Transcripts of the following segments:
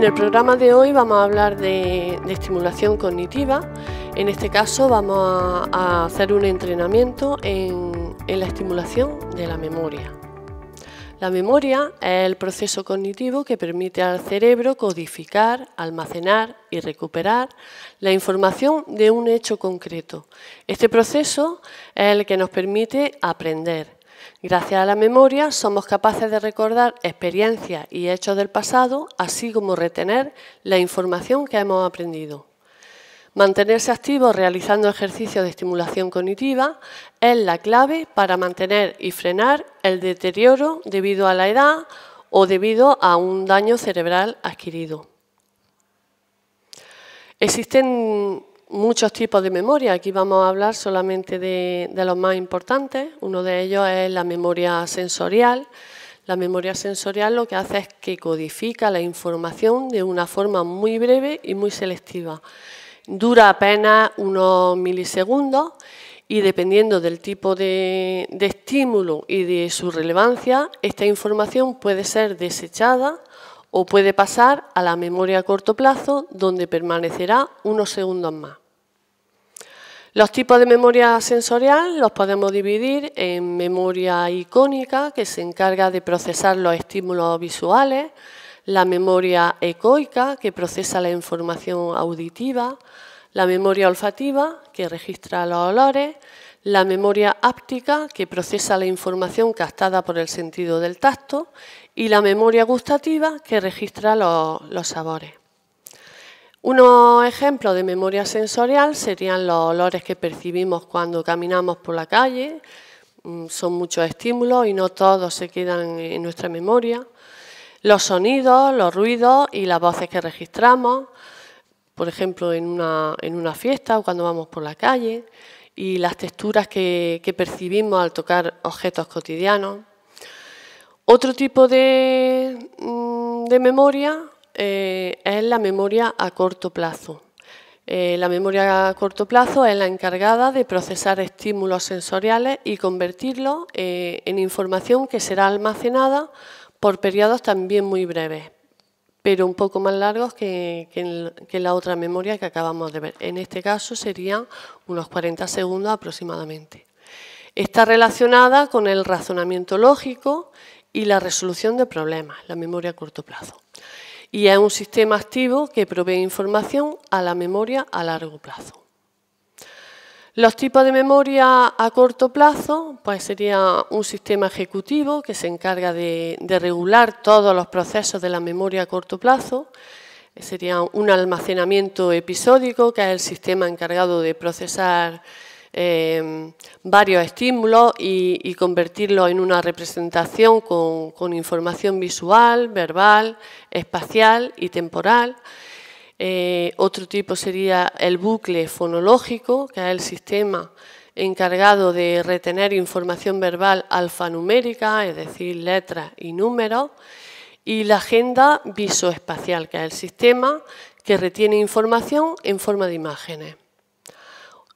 En el programa de hoy vamos a hablar de, estimulación cognitiva. En este caso vamos a, hacer un entrenamiento en la estimulación de la memoria. La memoria es el proceso cognitivo que permite al cerebro codificar, almacenar y recuperar la información de un hecho concreto. Este proceso es el que nos permite aprender Gracias a la memoria somos capaces de recordar experiencias y hechos del pasado, así como retener la información que hemos aprendido. Mantenerse activo realizando ejercicios de estimulación cognitiva es la clave para mantener y frenar el deterioro debido a la edad o debido a un daño cerebral adquirido. Existen muchos tipos de memoria. Aquí vamos a hablar solamente de, los más importantes. Uno de ellos es la memoria sensorial. La memoria sensorial lo que hace es que codifica la información de una forma muy breve y muy selectiva. Dura apenas unos milisegundos y dependiendo del tipo de estímulo y de su relevancia, esta información puede ser desechada o puede pasar a la memoria a corto plazo, donde permanecerá unos segundos más. Los tipos de memoria sensorial los podemos dividir en memoria icónica, que se encarga de procesar los estímulos visuales, la memoria ecoica, que procesa la información auditiva, la memoria olfativa, que registra los olores, la memoria áptica, que procesa la información captada por el sentido del tacto, y la memoria gustativa, que registra los, sabores. Unos ejemplos de memoria sensorial serían los olores que percibimos cuando caminamos por la calle, mm, son muchos estímulos y no todos se quedan en nuestra memoria, los sonidos, los ruidos y las voces que registramos, por ejemplo en una fiesta o cuando vamos por la calle, y las texturas que, percibimos al tocar objetos cotidianos. Otro tipo de, mm, memoria eh, es la memoria a corto plazo. Eh, la memoria a corto plazo es la encargada de procesar estímulos sensoriales y convertirlos eh, en información que será almacenada por periodos también muy breves pero un poco más largos que, la otra memoria que acabamos de ver. En este caso serían unos 40 segundos aproximadamente. Está relacionada con el razonamiento lógico y la resolución de problemas, la memoria a corto plazo. Y es un sistema activo que provee información a la memoria a largo plazo. Los tipos de memoria a corto plazo, pues sería un sistema ejecutivo que se encarga de, regular todos los procesos de la memoria a corto plazo. Sería un almacenamiento episódico, que es el sistema encargado de procesar eh, varios estímulos y, convertirlos en una representación con información visual, verbal, espacial y temporal. Eh, otro tipo sería el bucle fonológico, que es el sistema encargado de retener información verbal alfanumérica, es decir, letras y números, y la agenda visoespacial, que es el sistema que retiene información en forma de imágenes.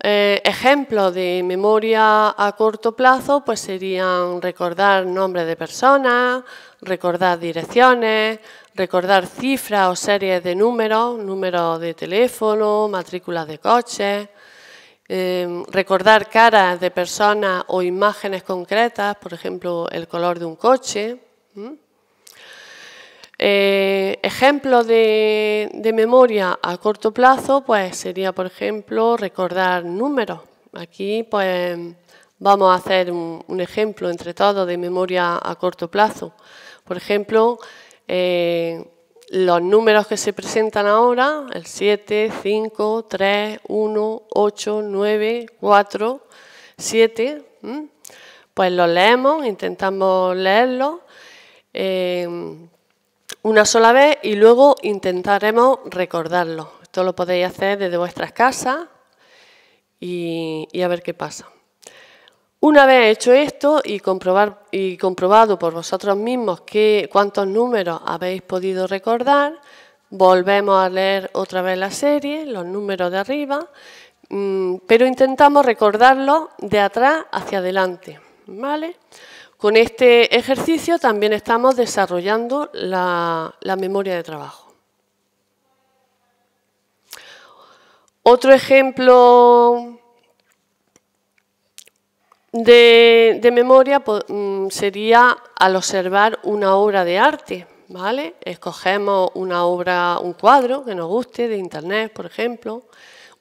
Eh, ejemplos de memoria a corto plazo pues serían recordar nombres de personas, recordar direcciones, recordar cifras o series de números, números de teléfono, matrículas de coches, eh, recordar caras de personas o imágenes concretas, por ejemplo, el color de un coche. Eh, ejemplo de, memoria a corto plazo, pues sería, por ejemplo, recordar números. Aquí, pues, vamos a hacer un, ejemplo entre todos de memoria a corto plazo. Por ejemplo, eh, los números que se presentan ahora, el 7, 5, 3, 1, 8, 9, 4, 7, pues los leemos, intentamos leerlos. Eh, una sola vez y luego intentaremos recordarlo. Esto lo podéis hacer desde vuestras casas y, a ver qué pasa. Una vez hecho esto y, comprobar, y comprobado por vosotros mismos que, cuántos números habéis podido recordar, volvemos a leer otra vez la serie, los números de arriba, mm, pero intentamos recordarlo de atrás hacia adelante. ¿vale? Con este ejercicio también estamos desarrollando la, memoria de trabajo. Otro ejemplo de, memoria pues, mm, sería al observar una obra de arte, ¿vale? Escogemos una obra, un cuadro que nos guste, de internet, por ejemplo,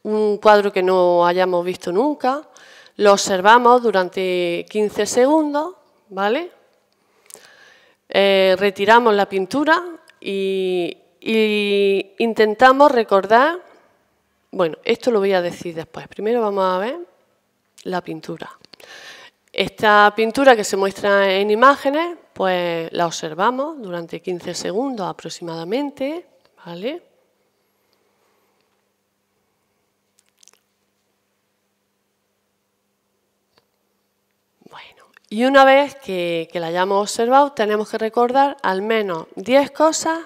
un cuadro que no hayamos visto nunca, lo observamos durante 15 segundos ¿vale? Eh, retiramos la pintura y, intentamos recordar, bueno, esto lo voy a decir después, primero vamos a ver la pintura. Esta pintura que se muestra en imágenes, pues la observamos durante 15 segundos aproximadamente, ¿vale? Y una vez que, la hayamos observado, tenemos que recordar al menos 10 cosas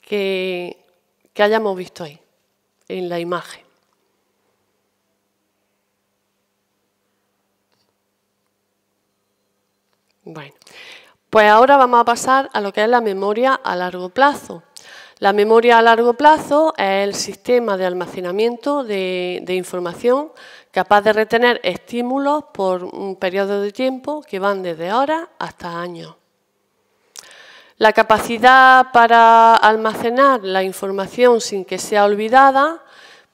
que, que hayamos visto ahí, en la imagen. Bueno, pues ahora vamos a pasar a lo que es la memoria a largo plazo. La memoria a largo plazo es el sistema de almacenamiento de, información capaz de retener estímulos por un periodo de tiempo que van desde horas hasta años. La capacidad para almacenar la información sin que sea olvidada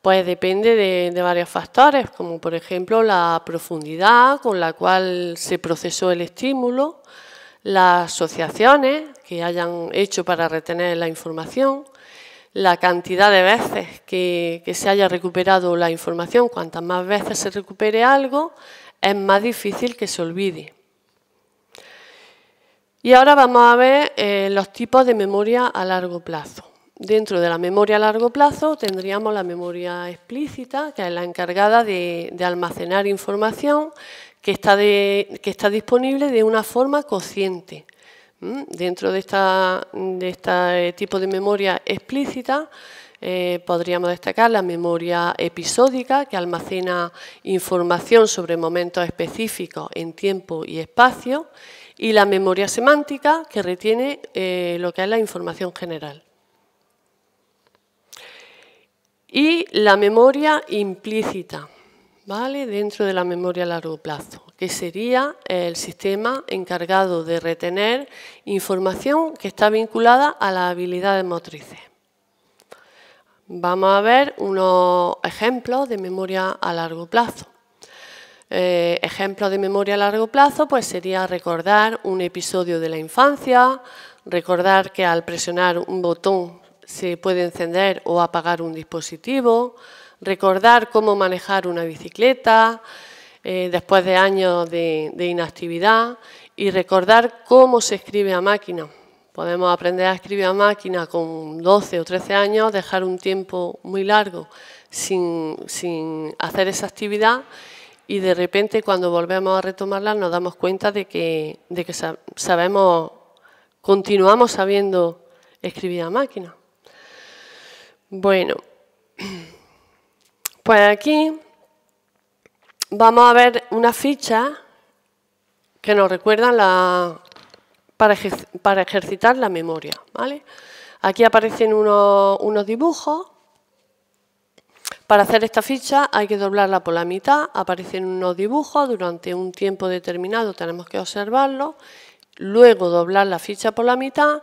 pues depende de, varios factores, como por ejemplo la profundidad con la cual se procesó el estímulo, las asociaciones, que hayan hecho para retener la información, la cantidad de veces que, se haya recuperado la información, cuantas más veces se recupere algo, es más difícil que se olvide. Y ahora vamos a ver eh, los tipos de memoria a largo plazo. Dentro de la memoria a largo plazo tendríamos la memoria explícita, que es la encargada de, almacenar información que está, que está disponible de una forma consciente Dentro de, este tipo de memoria explícita, eh, podríamos destacar la memoria episódica, que almacena información sobre momentos específicos en tiempo y espacio, y la memoria semántica, que retiene eh, lo que es la información general. Y la memoria implícita, ¿vale? Dentro de la memoria a largo plazo que sería el sistema encargado de retener información que está vinculada a las habilidades motrices. Vamos a ver unos ejemplos de memoria a largo plazo. Eh, ejemplos de memoria a largo plazo pues sería recordar un episodio de la infancia, recordar que al presionar un botón se puede encender o apagar un dispositivo, recordar cómo manejar una bicicleta, eh, después de años de, inactividad y recordar cómo se escribe a máquina. Podemos aprender a escribir a máquina con 12 o 13 años, dejar un tiempo muy largo sin, hacer esa actividad y de repente cuando volvemos a retomarla nos damos cuenta de que, de que sabemos, continuamos sabiendo escribir a máquina. Bueno, pues aquí vamos a ver una ficha que nos recuerda la, para, ejercitar la memoria. ¿vale? Aquí aparecen unos, dibujos. Para hacer esta ficha hay que doblarla por la mitad, aparecen unos dibujos, durante un tiempo determinado tenemos que observarlo. luego doblar la ficha por la mitad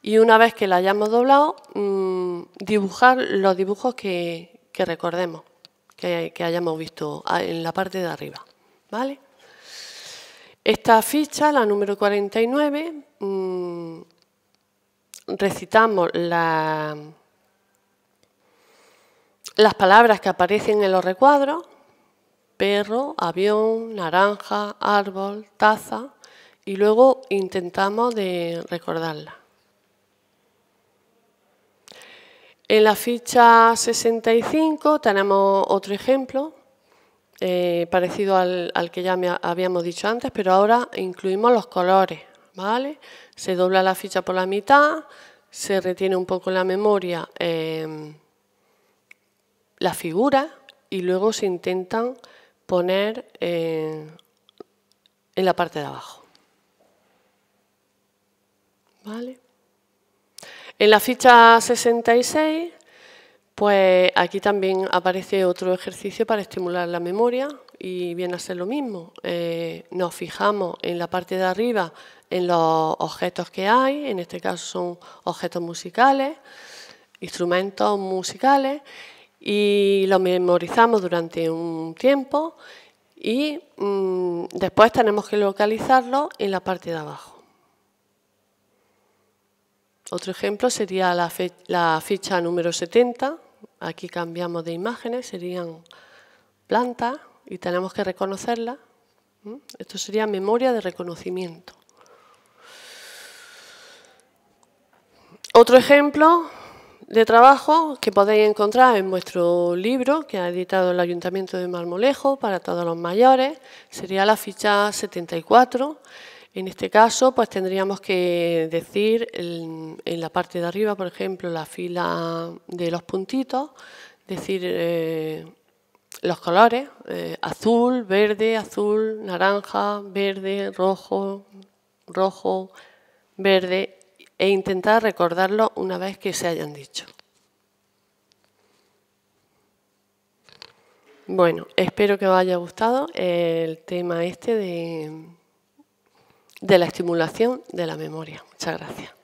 y una vez que la hayamos doblado, mm, dibujar los dibujos que recordemos que, hayamos visto en la parte de arriba. ¿vale? Esta ficha, la número 49, mm, recitamos la, las palabras que aparecen en los recuadros, perro, avión, naranja, árbol, taza, y luego intentamos de recordarlas. En la ficha 65 tenemos otro ejemplo, eh, parecido al, que ya habíamos dicho antes, pero ahora incluimos los colores, ¿vale? Se dobla la ficha por la mitad, se retiene un poco la memoria em, la figura y luego se intentan poner en la parte de abajo. ¿Vale? En la ficha 66, pues aquí también aparece otro ejercicio para estimular la memoria y viene a ser lo mismo. Eh, nos fijamos en la parte de arriba en los objetos que hay, en este caso son objetos musicales, instrumentos musicales, y los memorizamos durante un tiempo y mm, después tenemos que localizarlo en la parte de abajo. Otro ejemplo sería la, ficha número 70. Aquí cambiamos de imágenes, serían plantas y tenemos que reconocerla. Esto sería memoria de reconocimiento. Otro ejemplo de trabajo que podéis encontrar en vuestro libro que ha editado el Ayuntamiento de Marmolejo para todos los mayores sería la ficha 74 en este caso, pues tendríamos que decir en la parte de arriba, por ejemplo, la fila de los puntitos, decir eh, los colores, eh, azul, verde, azul, naranja, verde, rojo, rojo, verde, e intentar recordarlo una vez que se hayan dicho. Bueno, espero que os haya gustado el tema este de de la estimulación de la memoria. Muchas gracias.